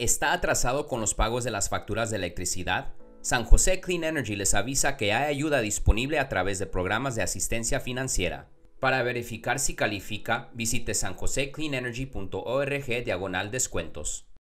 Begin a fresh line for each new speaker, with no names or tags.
está atrasado con los pagos de las facturas de electricidad, San José Clean Energy les avisa que hay ayuda disponible a través de programas de asistencia financiera. Para verificar si califica, visite sanjosecleanenergy.org diagonal descuentos.